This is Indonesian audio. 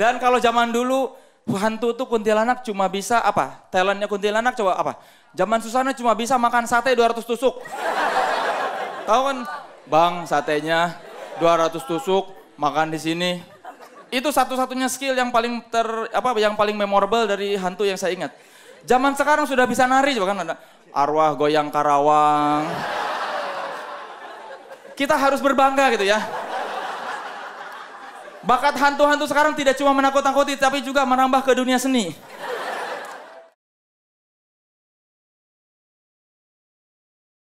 Dan kalau zaman dulu hantu tuh kuntilanak cuma bisa apa? Talentnya kuntilanak coba apa? Zaman Susana cuma bisa makan sate 200 tusuk. Tahu kan, Bang, satenya 200 tusuk, makan di sini. Itu satu-satunya skill yang paling ter apa yang paling memorable dari hantu yang saya ingat. Zaman sekarang sudah bisa nari coba kan ada arwah goyang karawang. Kita harus berbangga gitu ya. Bakat hantu-hantu sekarang tidak cuma menakut nakuti tapi juga merambah ke dunia seni.